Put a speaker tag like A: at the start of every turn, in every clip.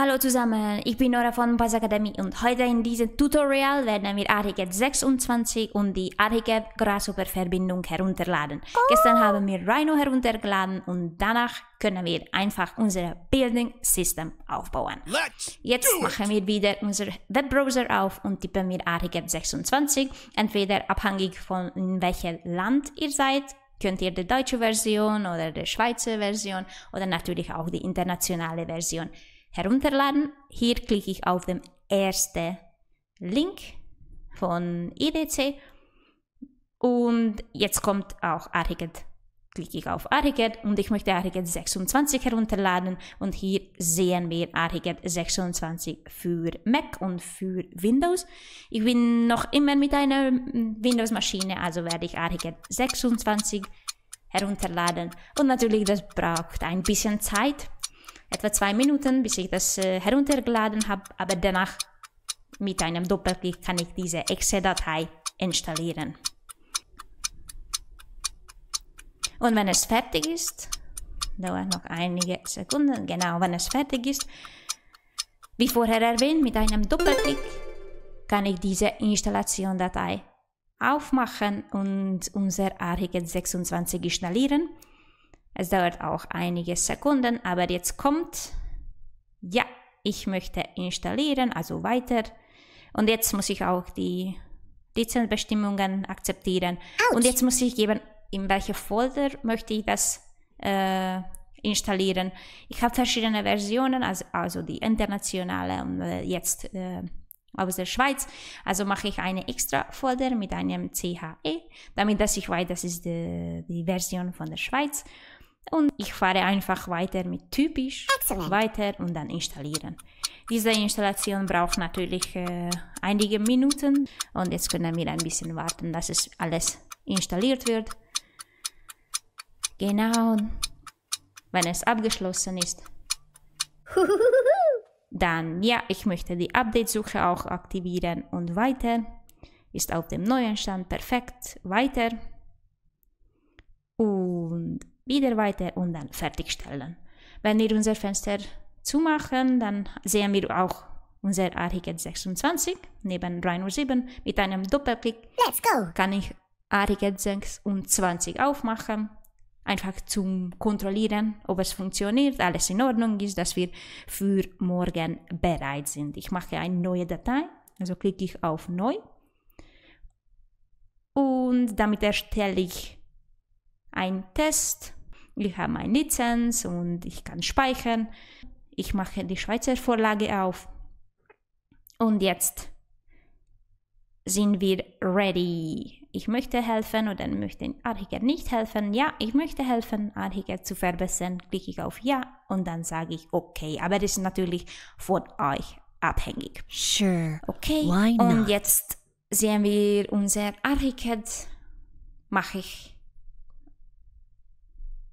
A: Hallo zusammen, ich bin Nora von Buzz Academy und heute in diesem Tutorial werden wir ArchiCAD 26 und die ArchiCAD Grasshopper Verbindung herunterladen. Oh. Gestern haben wir Rhino heruntergeladen und danach können wir einfach unser Building System aufbauen. Let's Jetzt machen wir wieder unser Webbrowser auf und tippen wir ArchiCAD 26, entweder abhängig von welchem Land ihr seid könnt ihr die deutsche Version oder die Schweizer Version oder natürlich auch die internationale Version herunterladen. Hier klicke ich auf den ersten Link von IDC und jetzt kommt auch Archiged. Klicke ich auf Archiged und ich möchte Archiged 26 herunterladen und hier sehen wir Archiged 26 für Mac und für Windows. Ich bin noch immer mit einer Windows-Maschine, also werde ich Archiged 26 herunterladen und natürlich das braucht ein bisschen Zeit etwa zwei Minuten, bis ich das äh, heruntergeladen habe, aber danach mit einem Doppelklick kann ich diese excel datei installieren. Und wenn es fertig ist, dauert noch einige Sekunden, genau, wenn es fertig ist, wie vorher erwähnt, mit einem Doppelklick kann ich diese Installation-Datei aufmachen und unser ARHICAT e e 26 installieren. Es dauert auch einige Sekunden, aber jetzt kommt, ja, ich möchte installieren, also weiter. Und jetzt muss ich auch die Lizenzbestimmungen akzeptieren. Ouch. Und jetzt muss ich geben, in welche Folder möchte ich das äh, installieren. Ich habe verschiedene Versionen, also, also die internationale und äh, jetzt äh, aus der Schweiz. Also mache ich eine extra Folder mit einem CHE, damit dass ich weiß, das ist die, äh, die Version von der Schweiz. Und ich fahre einfach weiter mit typisch, Excellent. weiter und dann installieren. Diese Installation braucht natürlich äh, einige Minuten und jetzt können wir ein bisschen warten, dass es alles installiert wird. Genau, wenn es abgeschlossen ist. Dann, ja, ich möchte die Update-Suche auch aktivieren und weiter. Ist auf dem neuen Stand perfekt. Weiter. Und wieder weiter und dann fertigstellen. Wenn wir unser Fenster zumachen, dann sehen wir auch unser Artikel 26 neben Rhino 7. mit einem Doppelklick. Let's go! Kann ich Artikel 26 aufmachen, einfach zum Kontrollieren, ob es funktioniert, alles in Ordnung ist, dass wir für morgen bereit sind. Ich mache eine neue Datei, also klicke ich auf Neu und damit erstelle ich einen Test ich habe meine Lizenz und ich kann speichern. Ich mache die Schweizer Vorlage auf. Und jetzt sind wir ready. Ich möchte helfen oder möchte Archiker nicht helfen. Ja, ich möchte helfen, Archiker zu verbessern. Klicke ich auf Ja und dann sage ich Okay. Aber das ist natürlich von euch abhängig. Sure. Okay. Why not? Und jetzt sehen wir unser Archicad. Mache ich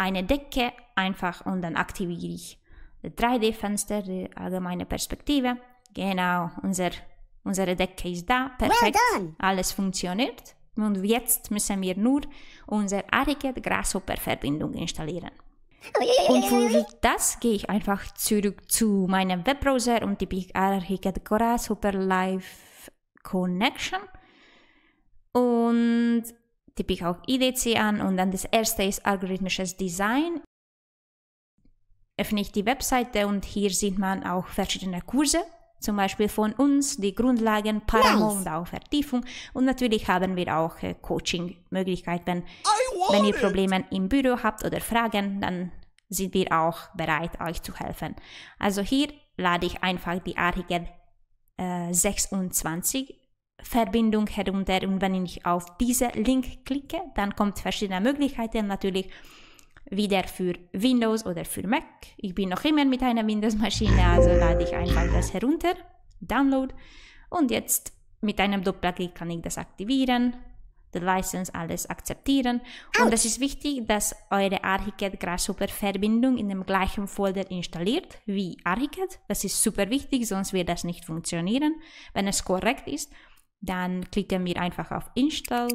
A: eine Decke einfach und dann aktiviere ich das 3D-Fenster, die allgemeine Perspektive. Genau, unser, unsere Decke ist da, perfekt, well alles funktioniert. Und jetzt müssen wir nur unsere arige Grasshopper-Verbindung installieren. Oh, und für das gehe ich einfach zurück zu meinem Webbrowser und tippe ich Archicad Grasshopper Live Connection. Und tippe ich auch IDC an und dann das erste ist algorithmisches Design. Öffne ich die Webseite und hier sieht man auch verschiedene Kurse, zum Beispiel von uns, die Grundlagen, Paramo nice. und auch Vertiefung. Und natürlich haben wir auch äh, coaching möglichkeiten wenn, wenn ihr Probleme im Büro habt oder Fragen, dann sind wir auch bereit, euch zu helfen. Also hier lade ich einfach die Artikel äh, 26 Verbindung herunter und wenn ich auf diese Link klicke, dann kommt verschiedene Möglichkeiten natürlich wieder für Windows oder für Mac. Ich bin noch immer mit einer Windows-Maschine, also lade ich einfach das herunter, Download und jetzt mit einem Doppelklick kann ich das aktivieren, die License alles akzeptieren und es ist wichtig, dass eure Archicad Grasshopper Verbindung in dem gleichen Folder installiert wie Archicad. Das ist super wichtig, sonst wird das nicht funktionieren, wenn es korrekt ist. Dann klicken wir einfach auf Install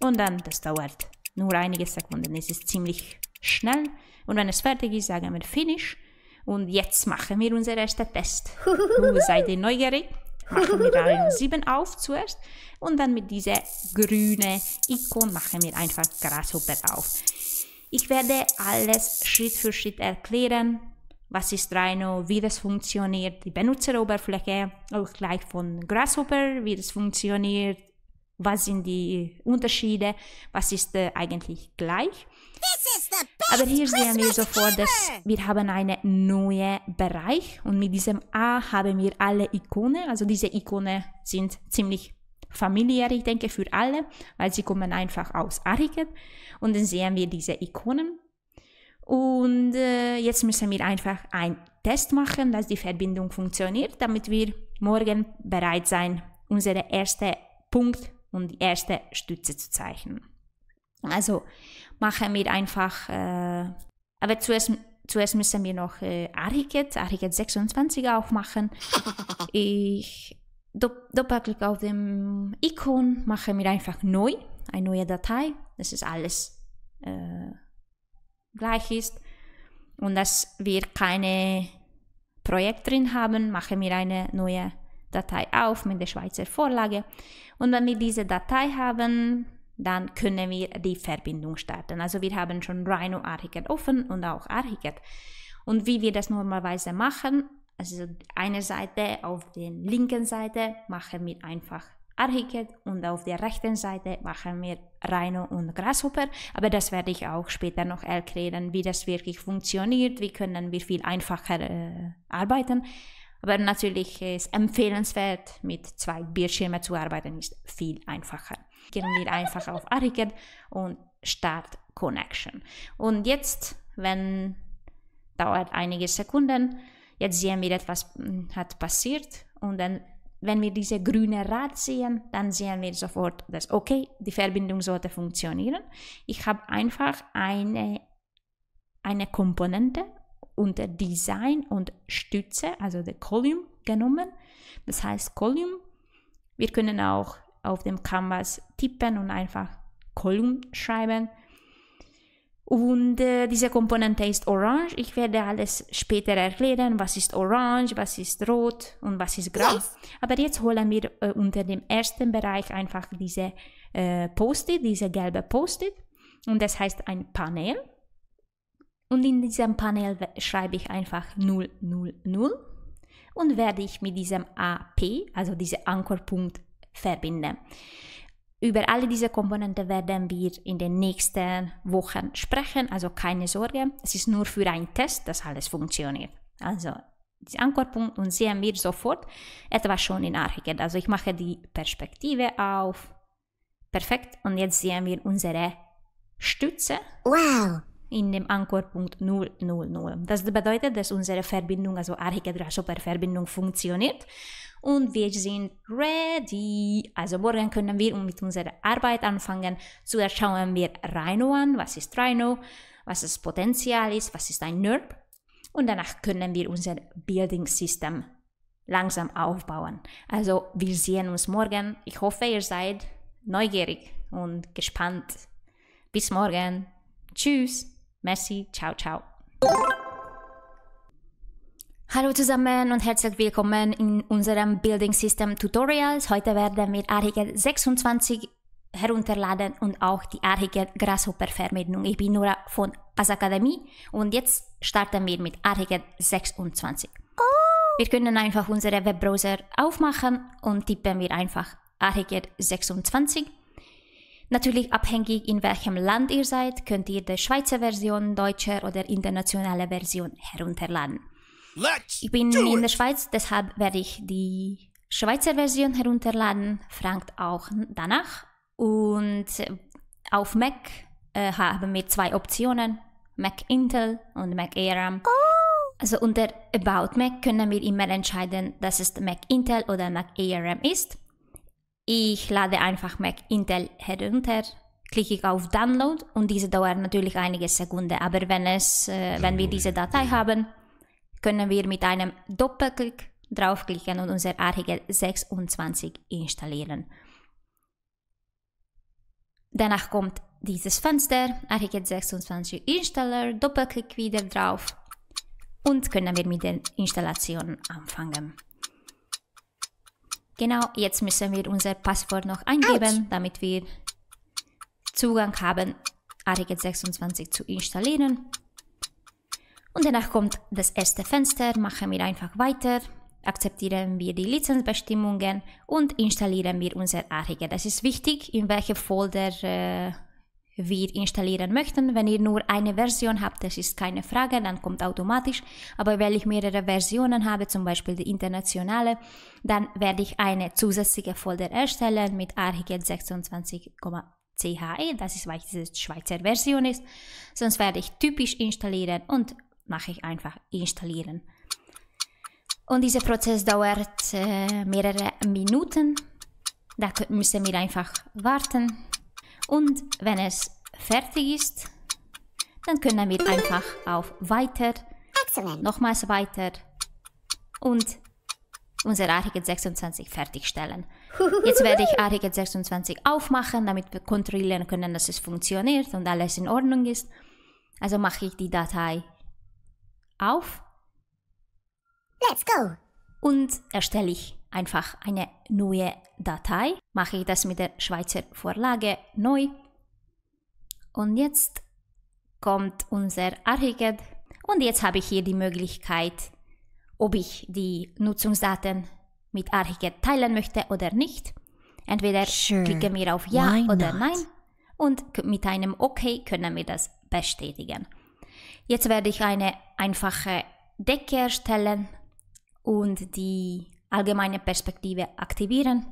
A: und dann, das dauert nur einige Sekunden. Es ist ziemlich schnell und wenn es fertig ist, sagen wir Finish und jetzt machen wir unseren ersten Test. Du seid ihr neugierig? Machen wir Radium 7 auf zuerst und dann mit dieser grünen Ikon machen wir einfach Grasshopper auf. Ich werde alles Schritt für Schritt erklären, was ist Rhino, wie das funktioniert, die Benutzeroberfläche, auch gleich von Grasshopper, wie das funktioniert, was sind die Unterschiede, was ist äh, eigentlich gleich. Aber hier sehen wir sofort, dass wir haben einen neuen Bereich und mit diesem A haben wir alle Ikone. Also diese Ikone sind ziemlich familiär, ich denke, für alle, weil sie kommen einfach aus Ariket. Und dann sehen wir diese Ikonen. Und äh, jetzt müssen wir einfach einen Test machen, dass die Verbindung funktioniert, damit wir morgen bereit sein, unsere erste Punkt und die erste Stütze zu zeichnen. Also machen wir einfach, äh, aber zuerst, zuerst müssen wir noch äh, Ariket, Ariket 26 aufmachen. Ich Doppelklick auf dem Ikon, mache mir einfach neu, eine neue Datei. Das ist alles. Äh, gleich ist und dass wir keine Projekt drin haben, machen wir eine neue Datei auf mit der Schweizer Vorlage. Und wenn wir diese Datei haben, dann können wir die Verbindung starten. Also wir haben schon Rhino Archicad offen und auch Archicad. Und wie wir das normalerweise machen, also eine Seite auf der linken Seite machen wir einfach Archicad und auf der rechten Seite machen wir Rhino und Grasshopper, aber das werde ich auch später noch erklären, wie das wirklich funktioniert, wie können wir viel einfacher äh, arbeiten. Aber natürlich ist empfehlenswert, mit zwei Bildschirmen zu arbeiten, ist viel einfacher. Gehen wir einfach auf Archicad und Start Connection. Und jetzt, wenn dauert einige Sekunden, jetzt sehen wir etwas hm, hat passiert und dann wenn wir diese grüne Rad sehen, dann sehen wir sofort, dass okay, die Verbindung sollte funktionieren. Ich habe einfach eine, eine Komponente unter Design und Stütze, also der Column, genommen. Das heißt Column. Wir können auch auf dem Canvas tippen und einfach Column schreiben. Und äh, diese Komponente ist orange. Ich werde alles später erklären, was ist orange, was ist rot und was ist grau. Yes. Aber jetzt holen wir äh, unter dem ersten Bereich einfach diese äh, Post-it, diese gelbe Post-it. Und das heißt ein Panel. Und in diesem Panel schreibe ich einfach 000 und werde ich mit diesem AP, also diesem Ankerpunkt, verbinden. Über alle diese Komponenten werden wir in den nächsten Wochen sprechen, also keine Sorge, es ist nur für einen Test, dass alles funktioniert. Also den Ankerpunkt und sehen wir sofort etwas schon in Archicad. Also ich mache die Perspektive auf. Perfekt. Und jetzt sehen wir unsere Stütze. Wow, in dem Ankerpunkt 000. Das bedeutet, dass unsere Verbindung, also Archikedra-Schopper-Verbindung funktioniert und wir sind ready. Also morgen können wir mit unserer Arbeit anfangen. Zuerst schauen wir Rhino an, was ist Rhino, was das Potenzial ist, was ist ein NERP und danach können wir unser Building System langsam aufbauen. Also wir sehen uns morgen. Ich hoffe, ihr seid neugierig und gespannt. Bis morgen. Tschüss. Merci, ciao, ciao. Hallo zusammen und herzlich willkommen in unserem Building System Tutorials. Heute werden wir Archicad 26 herunterladen und auch die Archicad Grasshopper Vermittlung. Ich bin Nora von Pass Akademie und jetzt starten wir mit Archicad 26. Oh. Wir können einfach unsere Webbrowser aufmachen und tippen wir einfach Archicad 26 Natürlich abhängig, in welchem Land ihr seid, könnt ihr die Schweizer Version, deutsche oder internationale Version herunterladen. Let's ich bin in der Schweiz, deshalb werde ich die Schweizer Version herunterladen, fragt auch danach. Und auf Mac äh, haben wir zwei Optionen, Mac Intel und Mac ARM. Oh. Also unter About Mac können wir immer entscheiden, dass es Mac Intel oder Mac ARM ist. Ich lade einfach Mac Intel herunter, klicke auf Download und diese dauert natürlich einige Sekunden. Aber wenn, es, äh, wenn wir diese Datei haben, können wir mit einem Doppelklick draufklicken und unser Archive 26 installieren. Danach kommt dieses Fenster, Archive 26 Installer, Doppelklick wieder drauf und können wir mit den Installationen anfangen. Genau, jetzt müssen wir unser Passwort noch eingeben, Ouch. damit wir Zugang haben, Artikel 26 zu installieren. Und danach kommt das erste Fenster, machen wir einfach weiter, akzeptieren wir die Lizenzbestimmungen und installieren wir unser Artikel. Das ist wichtig, in welche Folder äh, wir installieren möchten. Wenn ihr nur eine Version habt, das ist keine Frage, dann kommt automatisch. Aber weil ich mehrere Versionen habe, zum Beispiel die internationale, dann werde ich eine zusätzliche Folder erstellen mit Archicad 26,CHE, das ist, weil diese Schweizer Version ist. Sonst werde ich typisch installieren und mache ich einfach installieren. Und dieser Prozess dauert äh, mehrere Minuten. Da müssen wir einfach warten. Und wenn es fertig ist, dann können wir einfach auf Weiter, Excellent. nochmals Weiter und unser Artikel 26 fertigstellen. Jetzt werde ich Artikel 26 aufmachen, damit wir kontrollieren können, dass es funktioniert und alles in Ordnung ist. Also mache ich die Datei auf. Let's go! Und erstelle ich einfach eine neue Datei, mache ich das mit der Schweizer Vorlage neu. Und jetzt kommt unser Architekt und jetzt habe ich hier die Möglichkeit, ob ich die Nutzungsdaten mit Architekt teilen möchte oder nicht. Entweder sure. klicken wir auf Ja Why oder not? Nein und mit einem OK können wir das bestätigen. Jetzt werde ich eine einfache Decke erstellen und die allgemeine Perspektive aktivieren.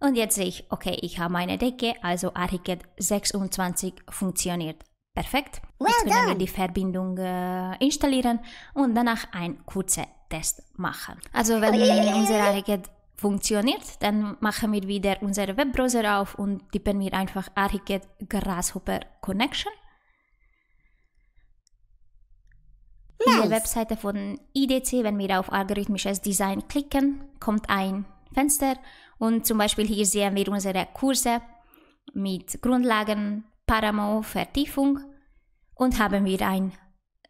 A: Und jetzt sehe ich, okay, ich habe meine Decke, also Archicad 26 funktioniert perfekt. Jetzt können wir die Verbindung äh, installieren und danach einen kurzen Test machen. Also wenn unser Archicad funktioniert, dann machen wir wieder unseren Webbrowser auf und tippen wir einfach Archicad Grasshopper Connection. nice. In der Webseite von IDC, wenn wir auf algorithmisches Design klicken, kommt ein Fenster und zum Beispiel hier sehen wir unsere Kurse mit Grundlagen, Paramo, Vertiefung und haben wir ein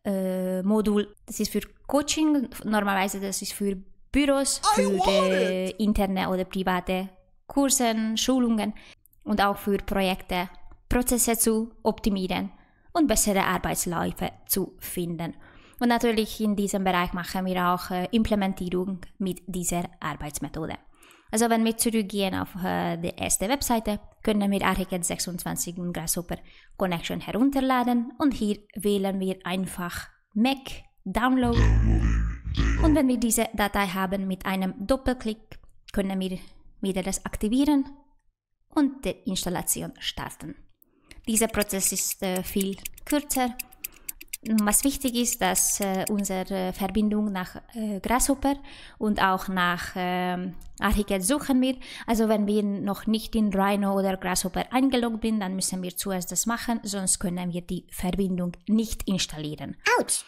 A: äh, Modul, das ist für Coaching, normalerweise das ist für Büros, für äh, interne oder private Kurse, Schulungen und auch für Projekte, Prozesse zu optimieren und bessere Arbeitsläufe zu finden. Und natürlich in diesem Bereich machen wir auch äh, Implementierung mit dieser Arbeitsmethode. Also wenn wir zurückgehen auf äh, die erste Webseite, können wir Archicad 26 und Grasshopper Connection herunterladen und hier wählen wir einfach Mac Download. Und wenn wir diese Datei haben mit einem Doppelklick, können wir wieder das aktivieren und die Installation starten. Dieser Prozess ist äh, viel kürzer was wichtig ist, dass äh, unsere Verbindung nach äh, Grasshopper und auch nach äh, Archicad suchen wir. Also wenn wir noch nicht in Rhino oder Grasshopper eingeloggt sind, dann müssen wir zuerst das machen, sonst können wir die Verbindung nicht installieren. Autsch!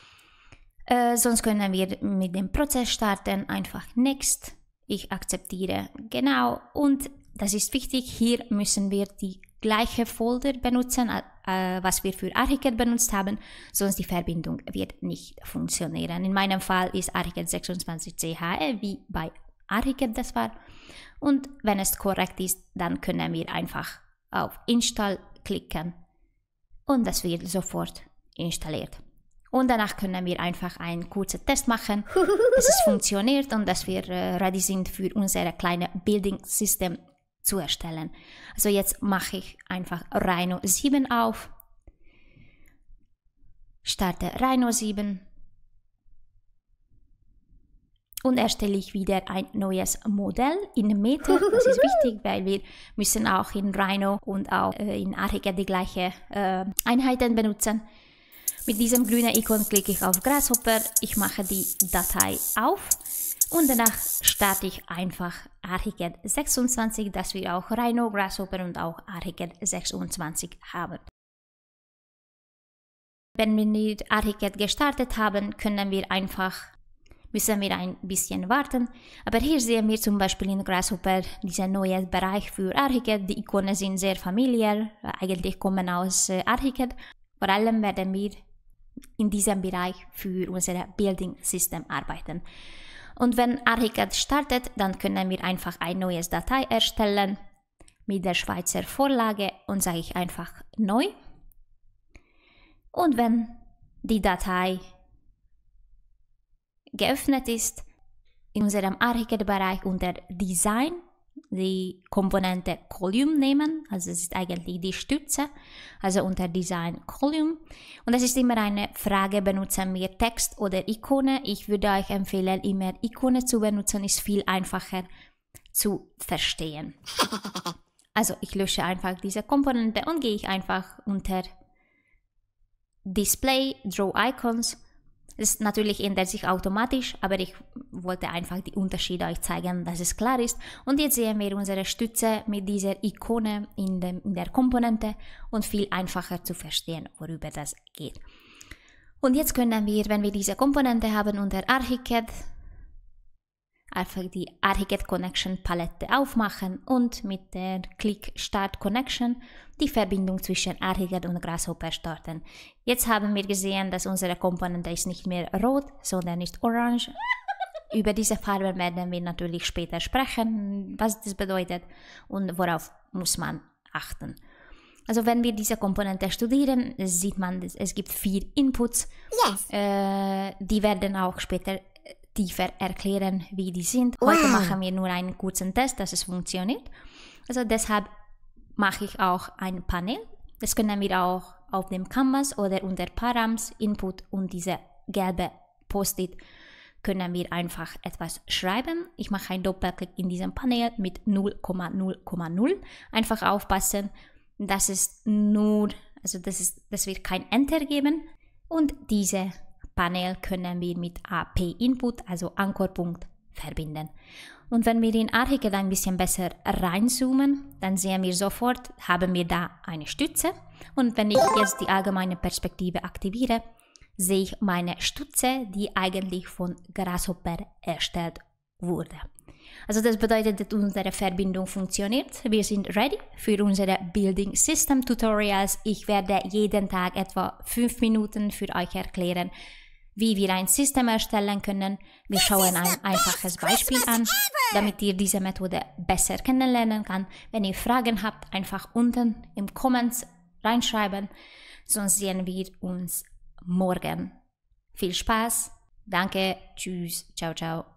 A: Äh, sonst können wir mit dem Prozess starten, einfach Next, ich akzeptiere, genau. Und das ist wichtig, hier müssen wir die gleiche Folder benutzen, äh, was wir für ArchiCAD benutzt haben, sonst die Verbindung wird nicht funktionieren. In meinem Fall ist ArchiCAD 26 CHE, wie bei ArchiCAD das war. Und wenn es korrekt ist, dann können wir einfach auf Install klicken und das wird sofort installiert. Und danach können wir einfach einen kurzen Test machen, dass es funktioniert und dass wir äh, ready sind für unsere kleine Building System zu erstellen. Also jetzt mache ich einfach Rhino 7 auf, starte Rhino 7 und erstelle ich wieder ein neues Modell in Meter. Das ist wichtig, weil wir müssen auch in Rhino und auch äh, in Arica die gleiche äh, Einheiten benutzen. Mit diesem grünen Icon klicke ich auf Grasshopper, ich mache die Datei auf und danach starte ich einfach Archicad 26, dass wir auch Rhino, Grasshopper und auch Archicad 26 haben. Wenn wir mit Archicad gestartet haben, können wir einfach, müssen wir ein bisschen warten. Aber hier sehen wir zum Beispiel in Grasshopper diesen neuen Bereich für Archicad. Die Ikonen sind sehr familiär, eigentlich kommen aus äh, Archicad. Vor allem werden wir in diesem Bereich für unser Building System arbeiten und wenn Archicad startet, dann können wir einfach ein neues Datei erstellen mit der Schweizer Vorlage und sage ich einfach neu. Und wenn die Datei geöffnet ist, in unserem Archicad-Bereich unter Design die Komponente Column nehmen, also es ist eigentlich die Stütze, also unter Design Column. Und das ist immer eine Frage, benutzen wir Text oder Ikone? Ich würde euch empfehlen, immer Ikone zu benutzen, ist viel einfacher zu verstehen. Also ich lösche einfach diese Komponente und gehe ich einfach unter Display, Draw Icons ist natürlich ändert sich automatisch, aber ich wollte einfach die Unterschiede euch zeigen, dass es klar ist. Und jetzt sehen wir unsere Stütze mit dieser Ikone in, dem, in der Komponente und viel einfacher zu verstehen, worüber das geht. Und jetzt können wir, wenn wir diese Komponente haben, unter Archicad einfach die Architect Connection Palette aufmachen und mit der Klick Start Connection die Verbindung zwischen Architect und Grasshopper starten. Jetzt haben wir gesehen, dass unsere Komponente ist nicht mehr rot, sondern ist orange. Über diese Farbe werden wir natürlich später sprechen, was das bedeutet und worauf muss man achten. Also wenn wir diese Komponente studieren, sieht man, es gibt vier Inputs. Yes. Äh, die werden auch später tiefer erklären, wie die sind. Wow. Heute machen wir nur einen kurzen Test, dass es funktioniert. Also deshalb mache ich auch ein Panel. Das können wir auch auf dem Canvas oder unter Params Input und diese gelbe Post-it können wir einfach etwas schreiben. Ich mache einen Doppelklick in diesem Panel mit 0,0,0. Einfach aufpassen, dass es nur, also dass, es, dass wir kein Enter geben. Und diese Panel können wir mit AP-Input, also Ankerpunkt, verbinden. Und wenn wir in Archicad ein bisschen besser reinzoomen, dann sehen wir sofort, haben wir da eine Stütze. Und wenn ich jetzt die allgemeine Perspektive aktiviere, sehe ich meine Stütze, die eigentlich von Grasshopper erstellt wurde. Also das bedeutet, dass unsere Verbindung funktioniert. Wir sind ready für unsere Building System Tutorials. Ich werde jeden Tag etwa 5 Minuten für euch erklären, wie wir ein System erstellen können. Wir schauen ein einfaches Beispiel an, damit ihr diese Methode besser kennenlernen kann. Wenn ihr Fragen habt, einfach unten im Comments reinschreiben. Sonst sehen wir uns morgen. Viel Spaß. Danke. Tschüss. Ciao, ciao.